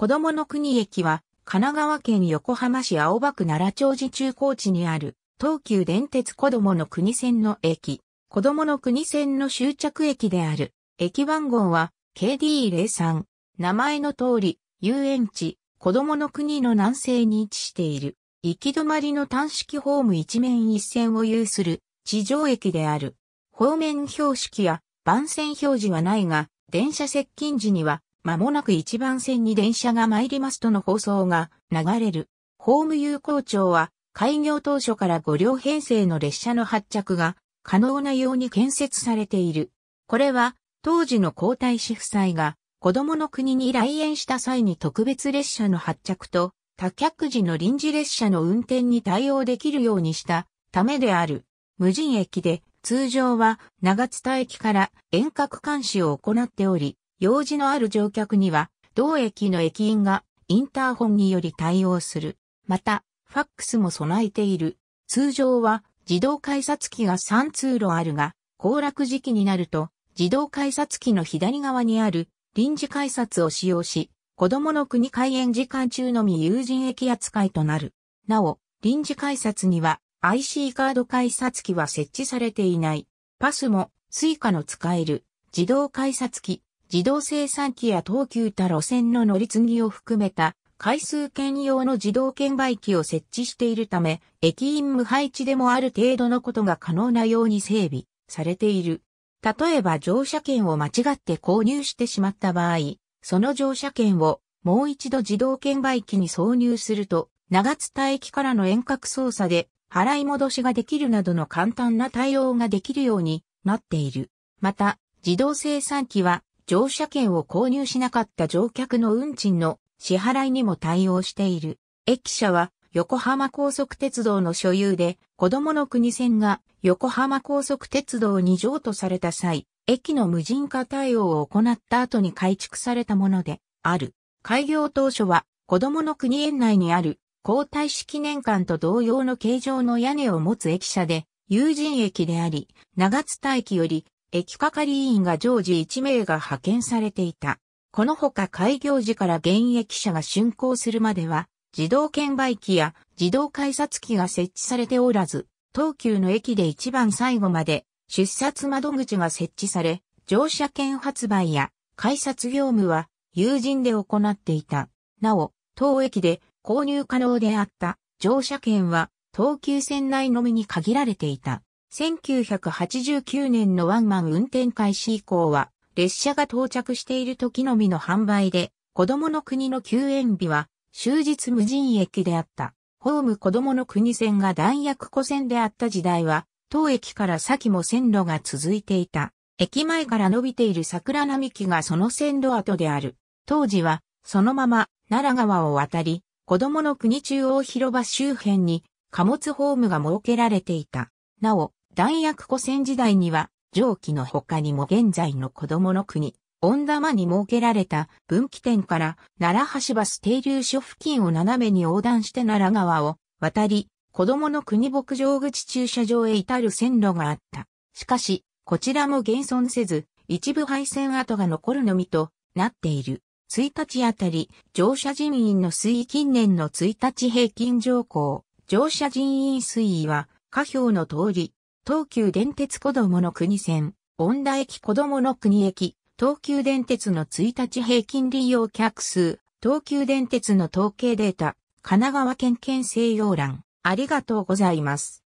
子供の国駅は、神奈川県横浜市青葉区奈良町寺中高地にある、東急電鉄子供の国線の駅、子供の国線の終着駅である。駅番号は KD03。名前の通り、遊園地、子供の国の南西に位置している。行き止まりの単式ホーム一面一線を有する地上駅である。方面標識や番線表示はないが、電車接近時にはまもなく一番線に電車が参りますとの放送が流れる。ホーム有効庁は開業当初から5両編成の列車の発着が可能なように建設されている。これは当時の皇太子夫妻が子供の国に来園した際に特別列車の発着と多客時の臨時列車の運転に対応できるようにしたためである。無人駅で通常は長津田駅から遠隔監視を行っており、用事のある乗客には、同駅の駅員がインターホンにより対応する。また、ファックスも備えている。通常は自動改札機が3通路あるが、降落時期になると自動改札機の左側にある臨時改札を使用し、子供の国開園時間中のみ友人駅扱いとなる。なお、臨時改札には IC カード改札機は設置されていない。パスも Suica の使える自動改札機自動生産機や東急他路線の乗り継ぎを含めた回数券用の自動券売機を設置しているため、駅員無配置でもある程度のことが可能なように整備されている。例えば乗車券を間違って購入してしまった場合、その乗車券をもう一度自動券売機に挿入すると、長津田駅からの遠隔操作で払い戻しができるなどの簡単な対応ができるようになっている。また、自動生産機は乗車券を購入しなかった乗客の運賃の支払いにも対応している。駅舎は横浜高速鉄道の所有で、子供の国線が横浜高速鉄道に譲渡された際、駅の無人化対応を行った後に改築されたものである。開業当初は子供の国園内にある皇太子記念館と同様の形状の屋根を持つ駅舎で、有人駅であり、長津田駅より駅係員が常時1名が派遣されていた。このほか開業時から現役者が竣工するまでは、自動券売機や自動改札機が設置されておらず、東急の駅で一番最後まで出札窓口が設置され、乗車券発売や改札業務は友人で行っていた。なお、当駅で購入可能であった乗車券は東急線内のみに限られていた。1989年のワンマン運転開始以降は、列車が到着している時のみの販売で、子供の国の休園日は、終日無人駅であった。ホーム子供の国線が弾薬庫線であった時代は、当駅から先も線路が続いていた。駅前から伸びている桜並木がその線路跡である。当時は、そのまま、奈良川を渡り、子供の国中央広場周辺に貨物ホームが設けられていた。なお、弾薬古戦時代には、上記の他にも現在の子供の国、温玉に設けられた分岐点から奈良橋バス停留所付近を斜めに横断して奈良川を渡り、子供の国牧場口駐車場へ至る線路があった。しかし、こちらも現存せず、一部廃線跡が残るのみとなっている。1日あたり、乗車人員の推移近年の1日平均乗降、乗車人員推移は、下表の通り、東急電鉄子供の国線、恩田駅子供の国駅、東急電鉄の1日平均利用客数、東急電鉄の統計データ、神奈川県県西洋欄、ありがとうございます。